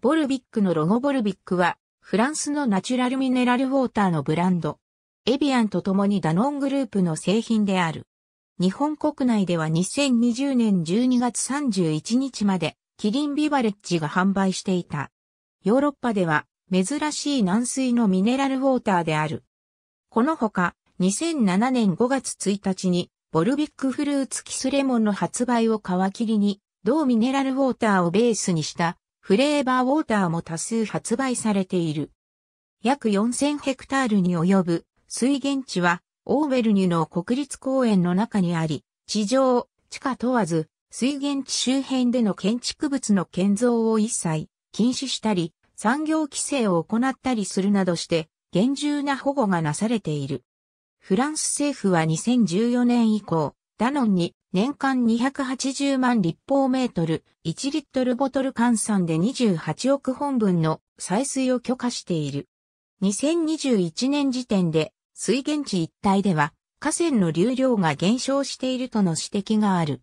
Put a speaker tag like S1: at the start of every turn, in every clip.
S1: ボルビックのロゴボルビックは、フランスのナチュラルミネラルウォーターのブランド、エビアンと共にダノングループの製品である。日本国内では2020年12月31日まで、キリンビバレッジが販売していた。ヨーロッパでは、珍しい軟水のミネラルウォーターである。このほか、2007年5月1日に、ボルビックフルーツキスレモンの発売を皮切りに、同ミネラルウォーターをベースにしたフレーバーウォーターも多数発売されている。約4000ヘクタールに及ぶ水源地はオーベルニュの国立公園の中にあり、地上、地下問わず、水源地周辺での建築物の建造を一切禁止したり、産業規制を行ったりするなどして、厳重な保護がなされている。フランス政府は2014年以降、ダノンに年間280万立方メートル、1リットルボトル換算で28億本分の採水を許可している。2021年時点で水源地一帯では河川の流量が減少しているとの指摘がある。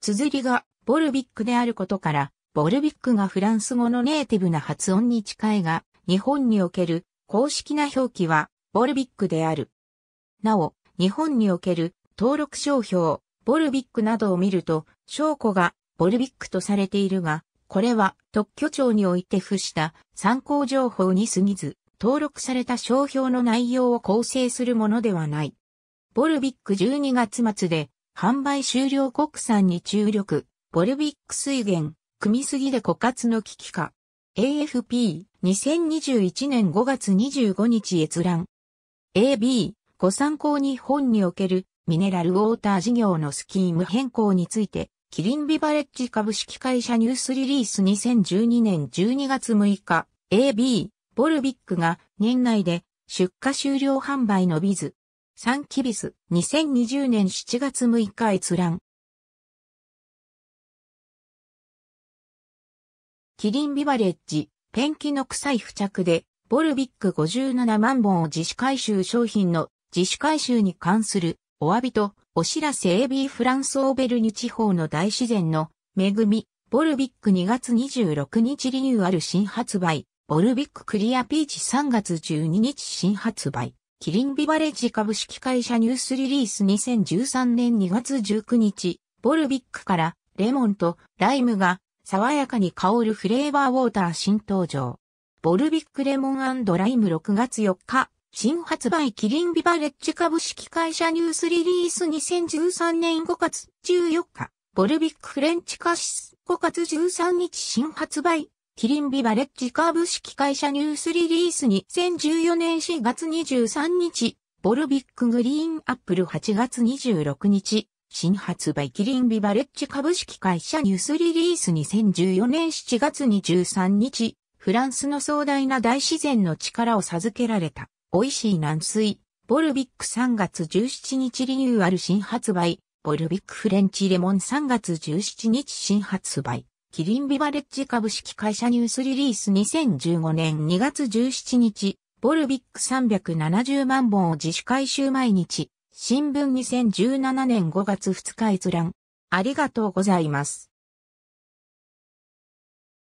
S1: 綴りがボルビックであることから、ボルビックがフランス語のネイティブな発音に近いが、日本における公式な表記はボルビックである。なお、日本における登録商標、ボルビックなどを見ると、証拠がボルビックとされているが、これは特許庁において付した参考情報に過ぎず、登録された商標の内容を構成するものではない。ボルビック12月末で販売終了国産に注力、ボルビック水源、組みすぎで枯渇の危機か。AFP2021 年5月25日閲覧。AB ご参考に本におけるミネラルウォーター事業のスキーム変更について、キリンビバレッジ株式会社ニュースリリース2012年12月6日、AB、ボルビックが年内で出荷終了販売のビズ、サンキビス2020年7月6日閲覧。キリンビバレッジ、ペンキの臭い付着で、ボルビック57万本を自主回収商品の自主回収に関するお詫びと、お知らせ AB フランスオーベルニュ地方の大自然の恵み、ボルビック2月26日リニューアル新発売、ボルビッククリアピーチ3月12日新発売、キリンビバレッジ株式会社ニュースリリース2013年2月19日、ボルビックからレモンとライムが爽やかに香るフレーバーウォーター新登場。ボルビックレモンライム6月4日新発売キリンビバレッジ株式会社ニュースリリース2013年5月14日、ボルビックフレンチカシス5月13日新発売、キリンビバレッジ株式会社ニュースリリース2014年4月23日、ボルビックグリーンアップル8月26日、新発売キリンビバレッジ株式会社ニュースリリース2014年7月23日、フランスの壮大な大自然の力を授けられた美味しい軟水、ボルビック3月17日リニューアル新発売、ボルビックフレンチレモン3月17日新発売、キリンビバレッジ株式会社ニュースリリース2015年2月17日、ボルビック370万本を自主回収毎日、新聞2017年5月2日閲覧。ありがとうございます。